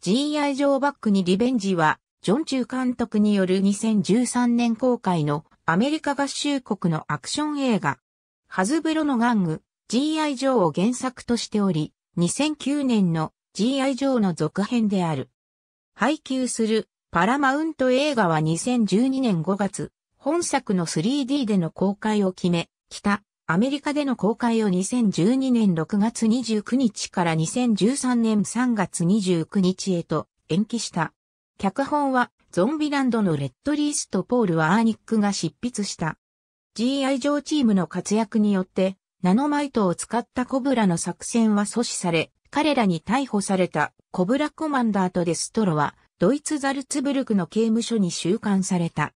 G.I. ジョーバックにリベンジは、ジョン・チュー監督による2013年公開のアメリカ合衆国のアクション映画、ハズブロの玩具、G.I. ジョーを原作としており、2009年の G.I. ジョーの続編である。配給するパラマウント映画は2012年5月、本作の 3D での公開を決め、北アメリカでの公開を2012年6月29日から2013年3月29日へと延期した。脚本はゾンビランドのレッドリースとポール・アーニックが執筆した。GI 上チームの活躍によって、ナノマイトを使ったコブラの作戦は阻止され、彼らに逮捕されたコブラコマンダーとデストロは、ドイツザルツブルクの刑務所に収監された。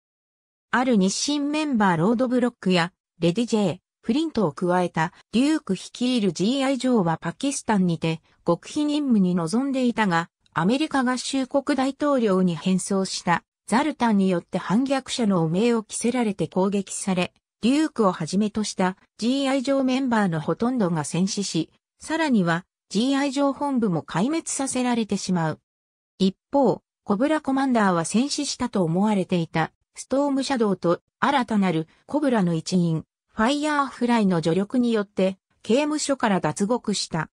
ある日清メンバーロードブロックや、レディ・ジェイ、フリントを加えたデューク率いる GI 上はパキスタンにて極秘任務に臨んでいたが、アメリカ合衆国大統領に変装したザルタンによって反逆者の汚名を着せられて攻撃され、デュークをはじめとした GI 上メンバーのほとんどが戦死し、さらには GI 上本部も壊滅させられてしまう。一方、コブラコマンダーは戦死したと思われていたストームシャドウと新たなるコブラの一員ファイヤーフライの助力によって刑務所から脱獄した。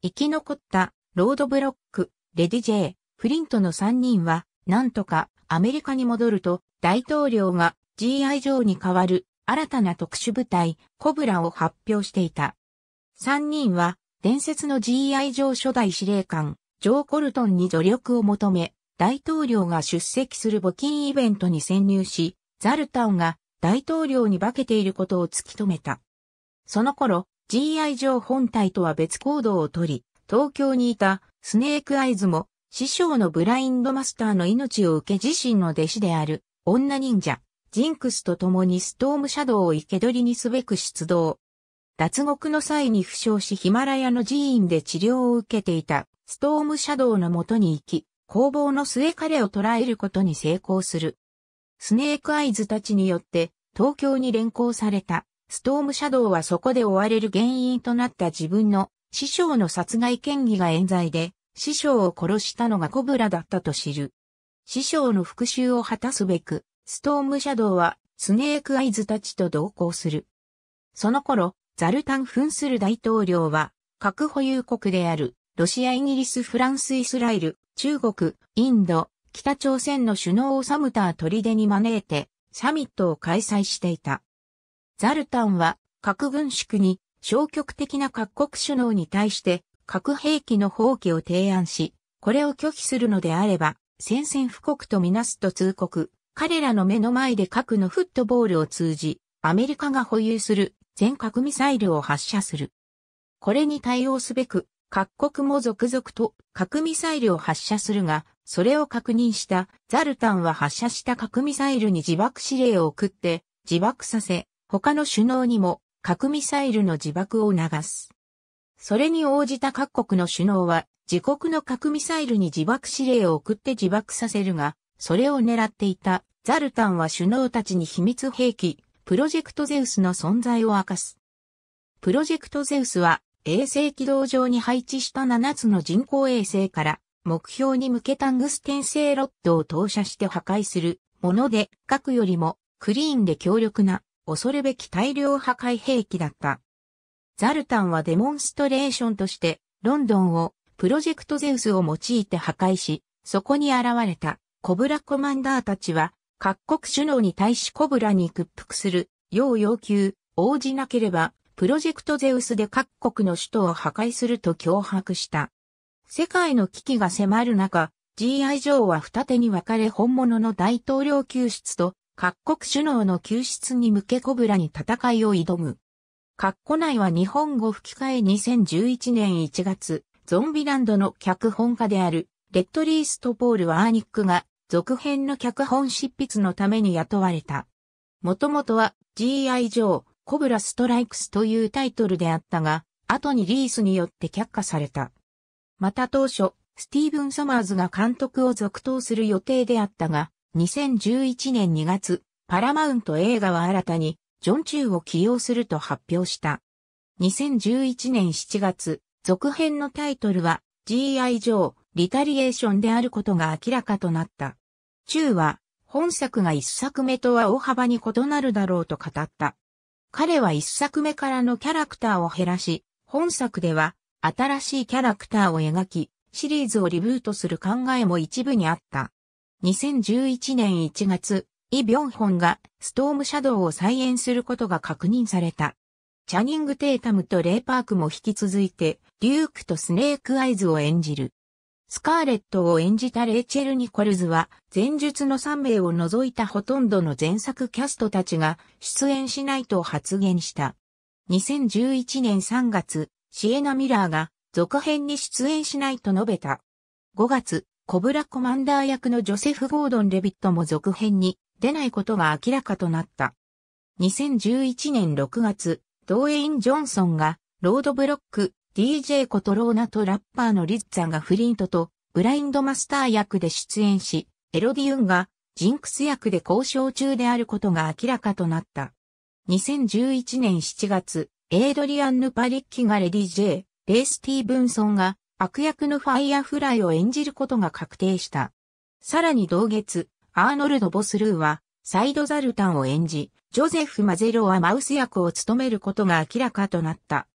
生き残ったロードブロック、レディ・ジェイ、フリントの3人は、なんとかアメリカに戻ると大統領が GI ジョーに代わる新たな特殊部隊、コブラを発表していた。3人は伝説の GI ジョー初代司令官、ジョー・コルトンに助力を求め、大統領が出席する募金イベントに潜入し、ザルタオが大統領に化けていることを突き止めた。その頃、GI 上本体とは別行動をとり、東京にいたスネークアイズも師匠のブラインドマスターの命を受け自身の弟子である女忍者、ジンクスと共にストームシャドウを生け取りにすべく出動。脱獄の際に負傷しヒマラヤの寺院で治療を受けていたストームシャドウのもとに行き、攻防の末彼を捕らえることに成功する。スネークアイズたちによって東京に連行された。ストームシャドウはそこで追われる原因となった自分の師匠の殺害嫌疑が冤罪で、師匠を殺したのがコブラだったと知る。師匠の復讐を果たすべく、ストームシャドウはスネークアイズたちと同行する。その頃、ザルタン扮する大統領は、核保有国である、ロシア、イギリス、フランス、イスラエル、中国、インド、北朝鮮の首脳をサムター砦に招いて、サミットを開催していた。ザルタンは核軍縮に消極的な各国首脳に対して核兵器の放棄を提案し、これを拒否するのであれば、宣戦布告とみなすと通告、彼らの目の前で核のフットボールを通じ、アメリカが保有する全核ミサイルを発射する。これに対応すべく、各国も続々と核ミサイルを発射するが、それを確認したザルタンは発射した核ミサイルに自爆指令を送って自爆させ、他の首脳にも核ミサイルの自爆を流す。それに応じた各国の首脳は自国の核ミサイルに自爆指令を送って自爆させるが、それを狙っていたザルタンは首脳たちに秘密兵器、プロジェクトゼウスの存在を明かす。プロジェクトゼウスは衛星軌道上に配置した7つの人工衛星から目標に向けタングステン製ロッドを投射して破壊するもので、核よりもクリーンで強力な恐るべき大量破壊兵器だった。ザルタンはデモンストレーションとしてロンドンをプロジェクトゼウスを用いて破壊し、そこに現れたコブラコマンダーたちは各国首脳に対しコブラに屈服するよう要求、応じなければプロジェクトゼウスで各国の首都を破壊すると脅迫した。世界の危機が迫る中、G.I. 女王は二手に分かれ本物の大統領救出と各国首脳の救出に向けコブラに戦いを挑む。カッコ内は日本語吹き替え2011年1月、ゾンビランドの脚本家である、レッドリーストポール・ワーニックが、続編の脚本執筆のために雇われた。もともとは、G.I. 女王、コブラストライクスというタイトルであったが、後にリースによって却下された。また当初、スティーブン・ソマーズが監督を続投する予定であったが、2011年2月、パラマウント映画は新たに、ジョン・チューを起用すると発表した。2011年7月、続編のタイトルは、G.I. ジョー、リタリエーションであることが明らかとなった。チューは、本作が一作目とは大幅に異なるだろうと語った。彼は一作目からのキャラクターを減らし、本作では新しいキャラクターを描き、シリーズをリブートする考えも一部にあった。2011年1月、イ・ビョンホンがストームシャドウを再演することが確認された。チャニング・テイタムとレイ・パークも引き続いて、デュークとスネーク・アイズを演じる。スカーレットを演じたレイチェル・ニコルズは、前述の3名を除いたほとんどの前作キャストたちが出演しないと発言した。2011年3月、シエナ・ミラーが続編に出演しないと述べた。5月、コブラコマンダー役のジョセフ・ゴードン・レビットも続編に出ないことが明らかとなった。2011年6月、ドーエイン・ジョンソンがロードブロック DJ コトローナとラッパーのリッツァがフリントとブラインドマスター役で出演し、エロディウンがジンクス役で交渉中であることが明らかとなった。2011年7月、エイドリアン・ヌパリッキがレディ J、レイ・スティーブンソンが悪役のファイアフライを演じることが確定した。さらに同月、アーノルド・ボスルーはサイドザルタンを演じ、ジョゼフ・マゼロはマウス役を務めることが明らかとなった。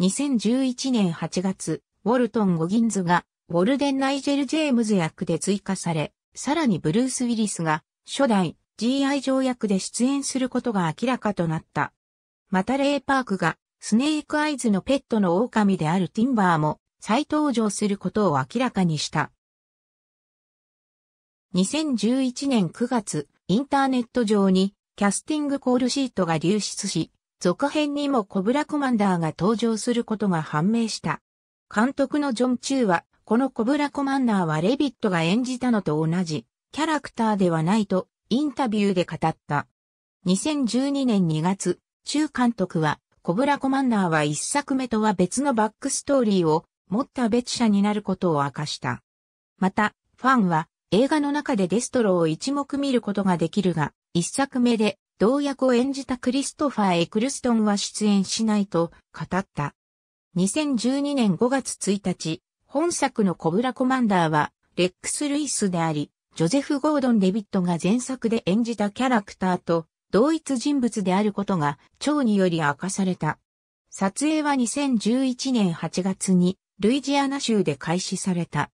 2011年8月、ウォルトン・ゴギンズが、ウォルデン・ナイジェル・ジェームズ役で追加され、さらにブルース・ウィリスが、初代 GI 条約で出演することが明らかとなった。またレイ・パークが、スネーク・アイズのペットの狼であるティンバーも、再登場することを明らかにした。2011年9月、インターネット上に、キャスティングコールシートが流出し、続編にもコブラコマンダーが登場することが判明した。監督のジョン・チューは、このコブラコマンダーはレビットが演じたのと同じ、キャラクターではないと、インタビューで語った。2012年2月、中監督は、コブラコマンダーは一作目とは別のバックストーリーを持った別社になることを明かした。また、ファンは映画の中でデストロを一目見ることができるが、一作目で同役を演じたクリストファー・エクルストンは出演しないと語った。2012年5月1日、本作のコブラコマンダーは、レックス・ルイスであり、ジョゼフ・ゴードン・デビットが前作で演じたキャラクターと同一人物であることが、蝶により明かされた。撮影は2011年8月に、ルイジアナ州で開始された。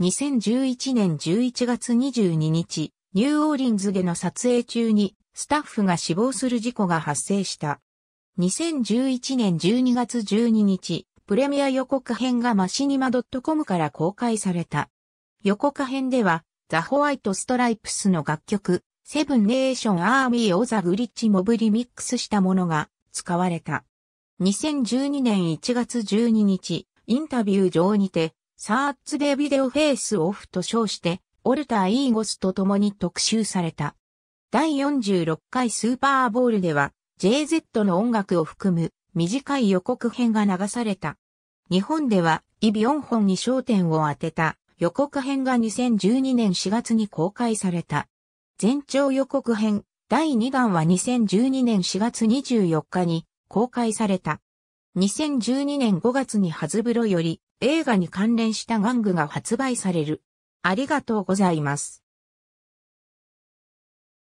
2011年11月22日、ニューオーリンズでの撮影中にスタッフが死亡する事故が発生した。2011年12月12日、プレミア予告編がマシニマ .com から公開された。予告編では、ザ・ホワイト・ストライプスの楽曲、セブン・ネーション・アーミーオザ・グリッチ・モブリミックスしたものが使われた。2012年1月12日、インタビュー上にて、サーッツでビデオフェイスオフと称して、オルター・イーゴスと共に特集された。第46回スーパーボールでは JZ の音楽を含む短い予告編が流された。日本ではイ・ビ4ンに焦点を当てた予告編が2012年4月に公開された。全長予告編第2弾は2012年4月24日に公開された。2012年5月にハズブロより映画に関連した玩具が発売される。ありがとうございます。